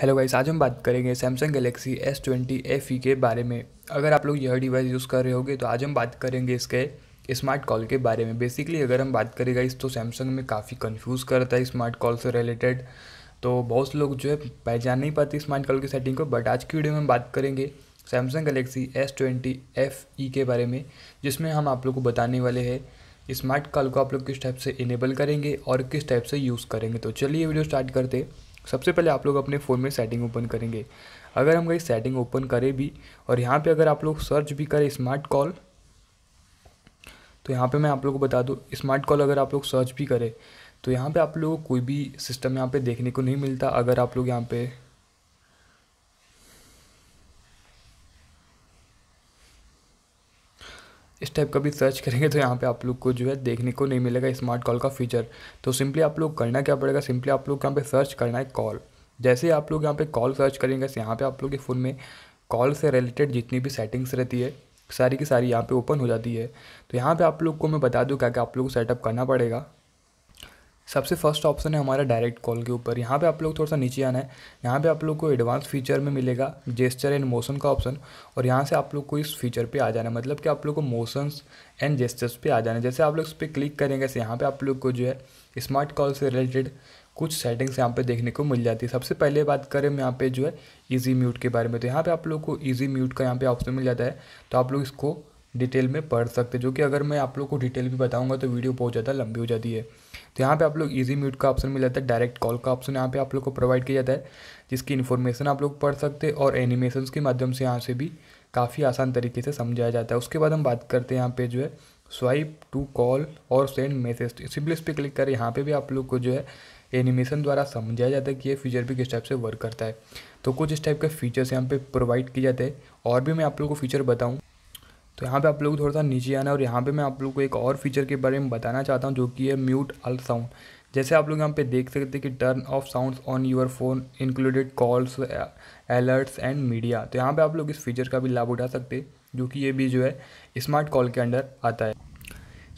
hello guys आज हम बात करेंगे Samsung Galaxy S twenty F के बारे में अगर आप लोग यह डिवाइस यूज़ कर रहे होगे तो आज हम बात करेंगे इसके स्मार्ट कॉल के बारे में बेसिकली अगर हम बात करें गाइस तो सैमसंग में काफ़ी कंफ्यूज करता है स्मार्ट कॉल से रिलेटेड तो बहुत से लोग जो है पहचान नहीं पाते स्मार्ट कॉल की सेटिंग को बट आज की वीडियो में हम बात करेंगे Samsung Galaxy S twenty F E के बारे में जिसमें हम आप लोग को बताने वाले हैं स्मार्ट कॉल को आप लोग किस टाइप से इनेबल करेंगे और किस टाइप से यूज़ करेंगे तो चलिए वीडियो स्टार्ट करते सबसे पहले आप लोग अपने फ़ोन में सेटिंग ओपन करेंगे अगर हम कहीं सेटिंग ओपन करें भी और यहाँ पे अगर आप लोग सर्च भी करें स्मार्ट कॉल तो यहाँ पे मैं आप लोग को बता दूँ स्मार्ट कॉल अगर आप लोग सर्च भी करें तो यहाँ पे आप लोग को कोई भी सिस्टम यहाँ पे देखने को नहीं मिलता अगर आप लोग यहाँ पे इस टाइप का भी सर्च करेंगे तो यहाँ पे आप लोग को जो है देखने को नहीं मिलेगा स्मार्ट कॉल का फीचर तो सिंपली आप लोग करना क्या पड़ेगा सिंपली आप लोग यहाँ पे सर्च करना है कॉल जैसे ही आप लोग यहाँ पे कॉल सर्च करेंगे यहाँ पे आप लोग के फ़ोन में कॉल से रिलेटेड जितनी भी सेटिंग्स रहती है सारी की सारी यहाँ पर ओपन हो जाती है तो यहाँ पर आप लोग को मैं बता दूँ क्या क्या आप लोग को सेटअप करना पड़ेगा सबसे फर्स्ट ऑप्शन है हमारा डायरेक्ट कॉल के ऊपर यहाँ पे आप लोग थोड़ा सा नीचे आना है यहाँ पे आप लोग को एडवांस फीचर में मिलेगा जेस्चर एंड मोशन का ऑप्शन और यहाँ से आप लोग को इस फीचर पे आ जाना है मतलब कि आप लोग को मोशंस एंड जेस्चर्स पे आ जाना है जैसे आप लोग इस पर क्लिक करेंगे ऐसे यहाँ पर आप लोग को जो है स्मार्ट कॉल से रिलेटेड कुछ सेटिंग्स यहाँ पे देखने को मिल जाती है सबसे पहले बात करें हम यहाँ पर जो है ईजी म्यूट के बारे में तो यहाँ पर आप लोग को ईजी म्यूट का यहाँ पर ऑप्शन मिल जाता है तो आप लोग इसको डिटेल में पढ़ सकते जो कि अगर मैं आप लोग को डिटेल भी बताऊँगा तो वीडियो बहुत ज़्यादा लंबी हो जाती है तो यहाँ पे आप लोग इजी म्यूट का ऑप्शन मिल जाता है डायरेक्ट कॉल का ऑप्शन यहाँ पे आप लोग को प्रोवाइड किया जाता है जिसकी इन्फॉर्मेशन आप लोग पढ़ सकते हैं और एनिमेशन के माध्यम से यहाँ से भी काफ़ी आसान तरीके से समझाया जाता है उसके बाद हम बात करते हैं यहाँ पे जो है स्वाइप टू कॉल और सेंड मैसेज सिम्पलिस इस पर क्लिक करें यहाँ पर भी आप लोग को जो है एनिमेशन द्वारा समझाया जाता है कि ये फीचर भी किस टाइप से वर्क करता है तो कुछ इस टाइप के फीचर्स यहाँ पे प्रोवाइड किए जाते हैं और भी मैं आप लोगों को फीचर बताऊँ तो यहाँ पे आप लोग थोड़ा सा नीचे आना और यहाँ पे मैं आप लोग को एक और फीचर के बारे में बताना चाहता हूँ जो कि है म्यूट अल साउंड जैसे आप लोग यहाँ पे देख सकते हैं कि turn off sounds on your phone included calls alerts and media तो यहाँ पे आप लोग इस फीचर का भी लाभ उठा सकते जो कि ये भी जो है स्मार्ट कॉल के अंडर आता है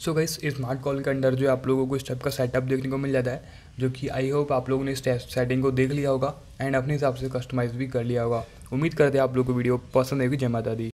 सो गई स्मार्ट कॉल के अंडर जो है आप लोगों को इस टाइप का सेटअप देखने को मिल जाता है जो कि आई होप आप लोगों ने इस सेटिंग को देख लिया होगा एंड अपने हिसाब से कस्टमाइज़ भी कर लिया होगा उम्मीद करते हैं आप लोग को वीडियो पसंद आएगी जय माता दी